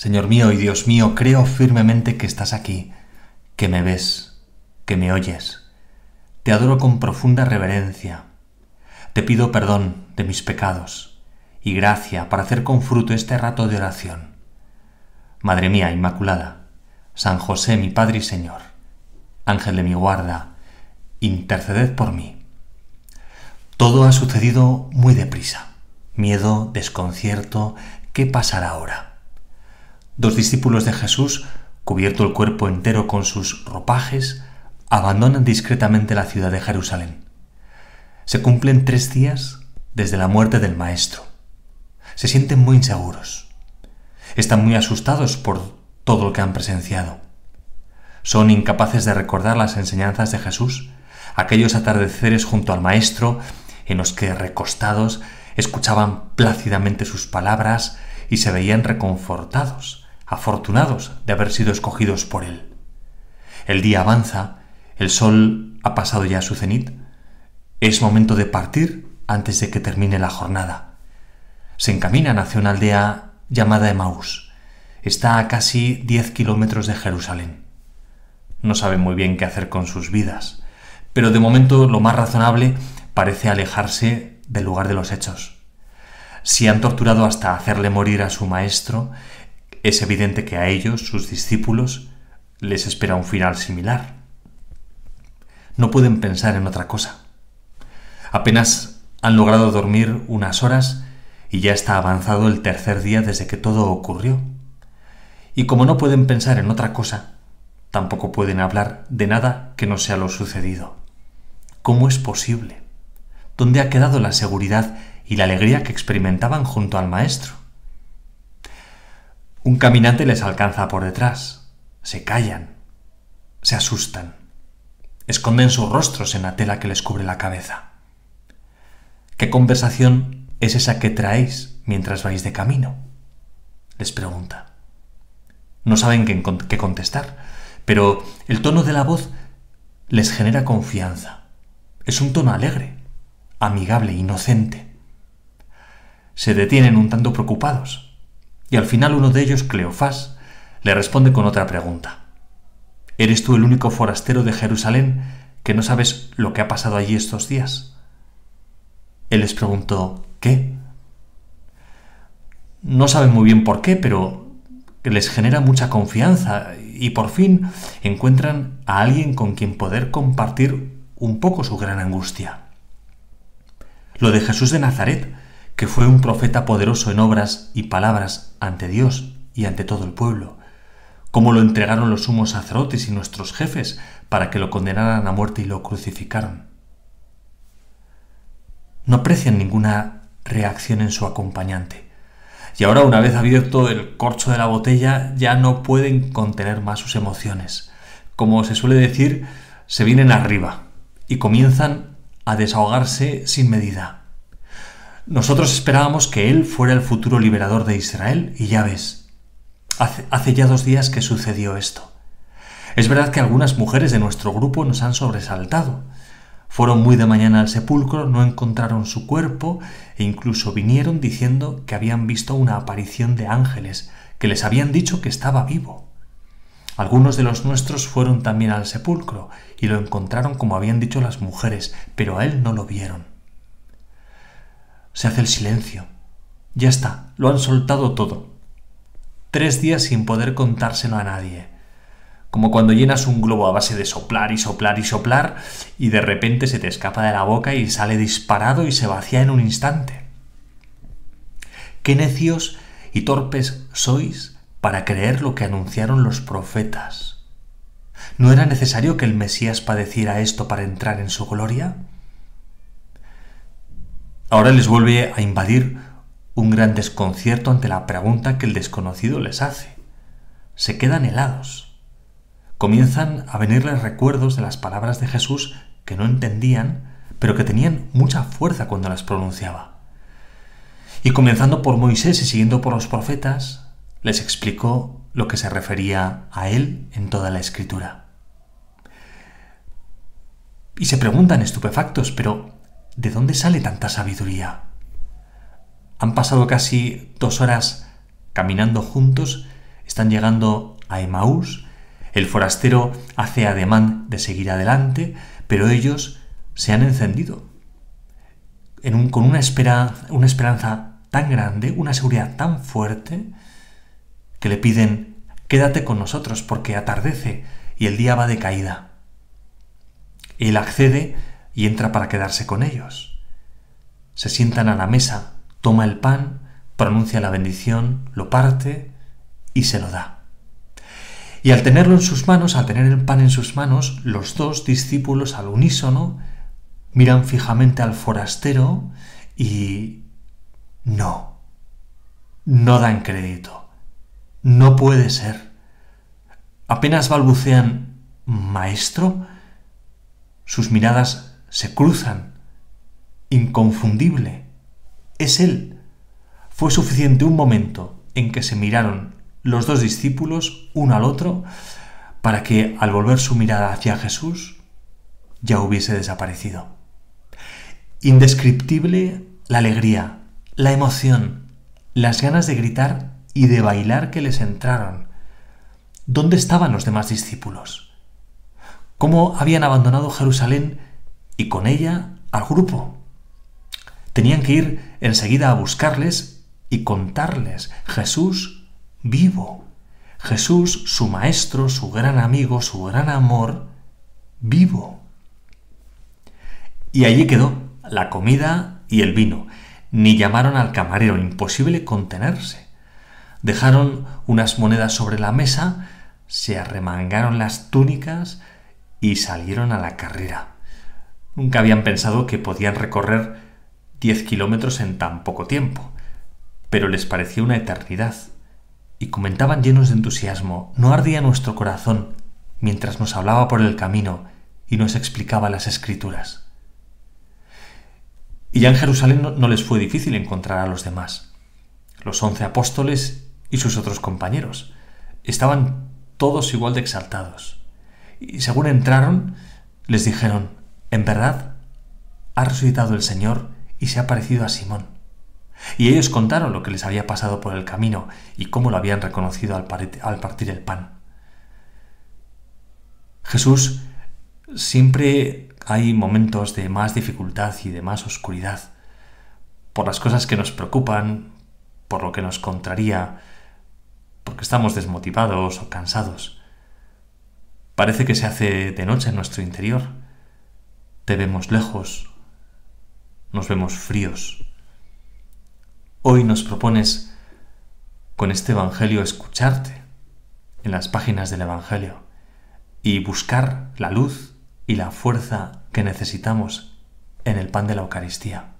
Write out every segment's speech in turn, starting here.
Señor mío y Dios mío, creo firmemente que estás aquí, que me ves, que me oyes. Te adoro con profunda reverencia. Te pido perdón de mis pecados y gracia para hacer con fruto este rato de oración. Madre mía Inmaculada, San José mi Padre y Señor, Ángel de mi guarda, interceded por mí. Todo ha sucedido muy deprisa. Miedo, desconcierto, ¿qué pasará ahora? Dos discípulos de Jesús, cubierto el cuerpo entero con sus ropajes, abandonan discretamente la ciudad de Jerusalén. Se cumplen tres días desde la muerte del Maestro. Se sienten muy inseguros. Están muy asustados por todo lo que han presenciado. Son incapaces de recordar las enseñanzas de Jesús, aquellos atardeceres junto al Maestro, en los que recostados escuchaban plácidamente sus palabras y se veían reconfortados afortunados de haber sido escogidos por Él. El día avanza, el sol ha pasado ya su cenit, es momento de partir antes de que termine la jornada. Se encaminan hacia una aldea llamada Emmaus. Está a casi 10 kilómetros de Jerusalén. No saben muy bien qué hacer con sus vidas, pero de momento lo más razonable parece alejarse del lugar de los hechos. Si han torturado hasta hacerle morir a su maestro, es evidente que a ellos, sus discípulos, les espera un final similar. No pueden pensar en otra cosa. Apenas han logrado dormir unas horas y ya está avanzado el tercer día desde que todo ocurrió. Y como no pueden pensar en otra cosa, tampoco pueden hablar de nada que no sea lo sucedido. ¿Cómo es posible? ¿Dónde ha quedado la seguridad y la alegría que experimentaban junto al maestro? Un caminante les alcanza por detrás. Se callan. Se asustan. Esconden sus rostros en la tela que les cubre la cabeza. ¿Qué conversación es esa que traéis mientras vais de camino? Les pregunta. No saben qué, contestar, pero el tono de la voz les genera confianza. Es un tono alegre, amigable, inocente. Se detienen un tanto preocupados y al final uno de ellos, Cleofás, le responde con otra pregunta. ¿Eres tú el único forastero de Jerusalén que no sabes lo que ha pasado allí estos días? Él les preguntó, ¿qué? No saben muy bien por qué, pero les genera mucha confianza y por fin encuentran a alguien con quien poder compartir un poco su gran angustia. Lo de Jesús de Nazaret que fue un profeta poderoso en obras y palabras ante Dios y ante todo el pueblo, como lo entregaron los sumos sacerdotes y nuestros jefes para que lo condenaran a muerte y lo crucificaron. No aprecian ninguna reacción en su acompañante. Y ahora, una vez abierto el corcho de la botella, ya no pueden contener más sus emociones. Como se suele decir, se vienen arriba y comienzan a desahogarse sin medida. Nosotros esperábamos que él fuera el futuro liberador de Israel y ya ves, hace, ya dos días que sucedió esto. Es verdad que algunas mujeres de nuestro grupo nos han sobresaltado. Fueron muy de mañana al sepulcro, no encontraron su cuerpo e incluso vinieron diciendo que habían visto una aparición de ángeles, que les habían dicho que estaba vivo. Algunos de los nuestros fueron también al sepulcro y lo encontraron como habían dicho las mujeres, pero a él no lo vieron. Se hace el silencio. Ya está, lo han soltado todo. Tres días sin poder contárselo a nadie. Como cuando llenas un globo a base de soplar y soplar y soplar y de repente se te escapa de la boca y sale disparado y se vacía en un instante. Qué necios y torpes sois para creer lo que anunciaron los profetas. ¿No era necesario que el Mesías padeciera esto para entrar en su gloria? Ahora les vuelve a invadir un gran desconcierto ante la pregunta que el desconocido les hace. Se quedan helados. Comienzan a venirles recuerdos de las palabras de Jesús que no entendían, pero que tenían mucha fuerza cuando las pronunciaba. Y comenzando por Moisés y siguiendo por los profetas, les explicó lo que se refería a él en toda la escritura. Y se preguntan estupefactos, pero ¿de dónde sale tanta sabiduría? Han pasado casi dos horas caminando juntos, están llegando a Emaús, el forastero hace ademán de seguir adelante, pero ellos se han encendido. En un, con una una esperanza tan grande, una seguridad tan fuerte, que le piden, quédate con nosotros porque atardece y el día va de caída. Él accede y entra para quedarse con ellos. Se sientan a la mesa, toma el pan, pronuncia la bendición, lo parte y se lo da. Y al tenerlo en sus manos, al tener el pan en sus manos, los dos discípulos al unísono miran fijamente al forastero y no, no dan crédito. No puede ser. Apenas balbucean Maestro, sus miradas se cruzan. Inconfundible. Es Él. Fue suficiente un momento en que se miraron los dos discípulos uno al otro para que al volver su mirada hacia Jesús ya hubiese desaparecido. Indescriptible la alegría, la emoción, las ganas de gritar y de bailar que les entraron. ¿Dónde estaban los demás discípulos? ¿Cómo habían abandonado Jerusalén y con ella al grupo. Tenían que ir enseguida a buscarles y contarles Jesús vivo, Jesús su maestro, su gran amigo, su gran amor, vivo. Y allí quedó la comida y el vino. Ni llamaron al camarero, imposible contenerse. Dejaron unas monedas sobre la mesa, se arremangaron las túnicas y salieron a la carrera. Nunca habían pensado que podían recorrer 10 kilómetros en tan poco tiempo, pero les pareció una eternidad. Y comentaban llenos de entusiasmo, no ardía nuestro corazón mientras nos hablaba por el camino y nos explicaba las escrituras. Y ya en Jerusalén no les fue difícil encontrar a los demás. Los once apóstoles y sus otros compañeros estaban todos igual de exaltados. Y según entraron, les dijeron, en verdad, ha resucitado el Señor y se ha parecido a Simón. Y ellos contaron lo que les había pasado por el camino y cómo lo habían reconocido al, partir el pan. Jesús siempre hay momentos de más dificultad y de más oscuridad, por las cosas que nos preocupan, por lo que nos contraría, porque estamos desmotivados o cansados. Parece que se hace de noche en nuestro interior te vemos lejos, nos vemos fríos. Hoy nos propones con este Evangelio escucharte en las páginas del Evangelio y buscar la luz y la fuerza que necesitamos en el pan de la Eucaristía.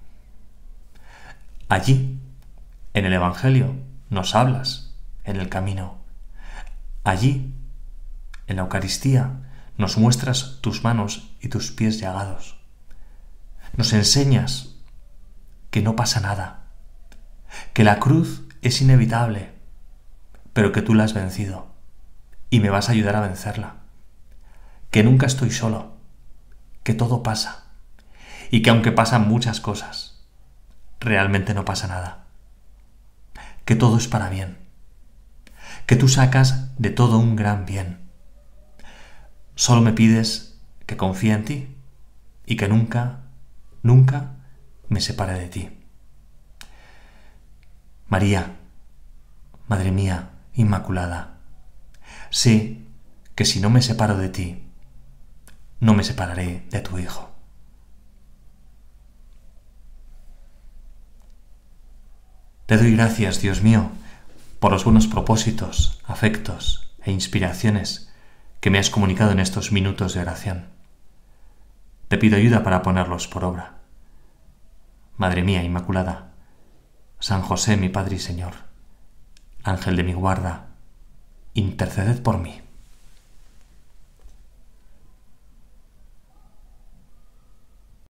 Allí, en el Evangelio, nos hablas en el camino. Allí, en la Eucaristía, nos muestras tus manos y tus pies llagados. Nos enseñas que no pasa nada, que la cruz es inevitable, pero que tú la has vencido y me vas a ayudar a vencerla, que nunca estoy solo, que todo pasa y que aunque pasan muchas cosas, realmente no pasa nada, que todo es para bien, que tú sacas de todo un gran bien Solo me pides que confíe en ti y que nunca, nunca me separe de ti. María, Madre mía, Inmaculada, sé que si no me separo de ti, no me separaré de tu Hijo. Te doy gracias, Dios mío, por los buenos propósitos, afectos e inspiraciones que me has comunicado en estos minutos de oración. Te pido ayuda para ponerlos por obra. Madre mía Inmaculada, San José mi Padre y Señor, Ángel de mi guarda, interceded por mí.